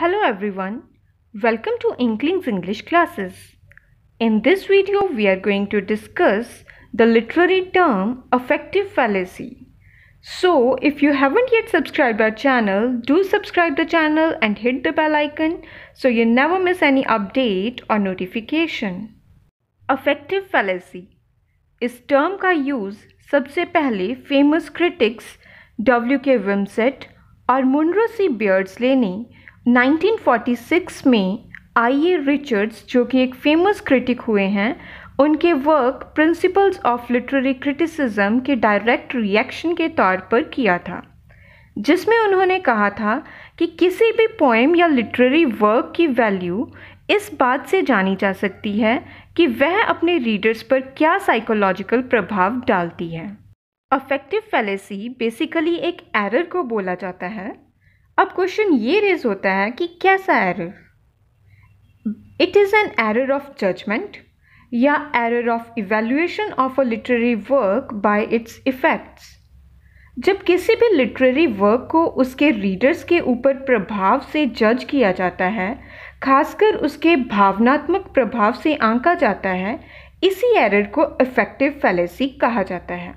Hello everyone. Welcome to Inklings English classes. In this video we are going to discuss the literary term affective fallacy. So if you haven't yet subscribed our channel, do subscribe the channel and hit the bell icon so you never miss any update or notification. Affective fallacy. इस term का use सबसे पहले famous critics W. K. Wimsett और Monroe C Beardsley ने 1946 में आई A Richards जो कि एक फेमस क्रिटिक हुए हैं उनके work principles of literary criticism के डायरेक्ट रिएक्शन के तौर पर किया था जिसमें उन्होंने कहा था कि किसी भी पोएम या लिटरेरी वर्क की वैल्यू इस बात से जानी जा सकती है कि वह अपने रीडर्स पर क्या साइकोलॉजिकल प्रभाव डालती है अफेक्टिव फैलेसी बेसिकली एक एरर को बोला जाता है अब क्वेश्चन ये रेज होता है कि कैसा error it is an error of judgement या error of evaluation of a literary work by its effects जब किसी भी लिटरेरी वर्क को उसके रीडर्स के ऊपर प्रभाव से जज किया जाता है खासकर उसके भावनात्मक प्रभाव से आंका जाता है इसी एरर को इफ़ेक्टिव फैलेसी कहा जाता है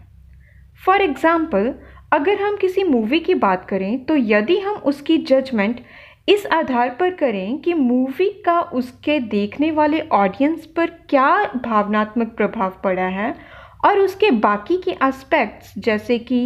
फॉर एग्ज़ाम्पल अगर हम किसी मूवी की बात करें तो यदि हम उसकी जजमेंट इस आधार पर करें कि मूवी का उसके देखने वाले ऑडियंस पर क्या भावनात्मक प्रभाव पड़ा है और उसके बाकी के एस्पेक्ट्स जैसे कि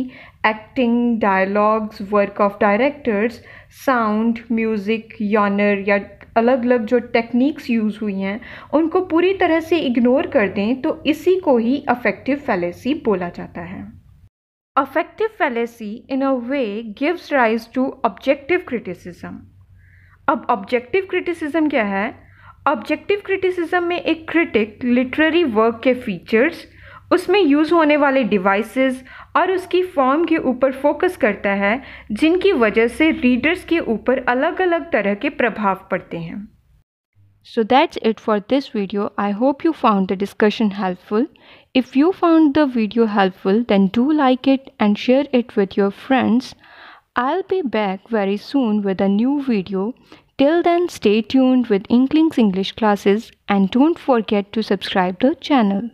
acting dialogues work of directors sound music genre या अलग अलग जो टेक्निक्स यूज़ हुई हैं उनको पूरी तरह से इग्नोर कर दें तो इसी को ही अफेक्टिव फैलेसी बोला जाता है affective fallacy in a way gives rise to objective criticism अब ऑब्जेक्टिव क्रिटिसिज्म क्या है ऑब्जेक्टिव क्रिटिसिज्म में एक क्रिटिक लिटरेरी वर्क के फीचर्स उसमें यूज़ होने वाले डिवाइसेस और उसकी फॉर्म के ऊपर फोकस करता है जिनकी वजह से रीडर्स के ऊपर अलग अलग तरह के प्रभाव पड़ते हैं So that's it for this video. I hope you found the discussion helpful. If you found the video helpful then do like it and share it with your friends. I'll be back very soon with a new video. Till then stay tuned with Inklings English classes and don't forget to subscribe the channel.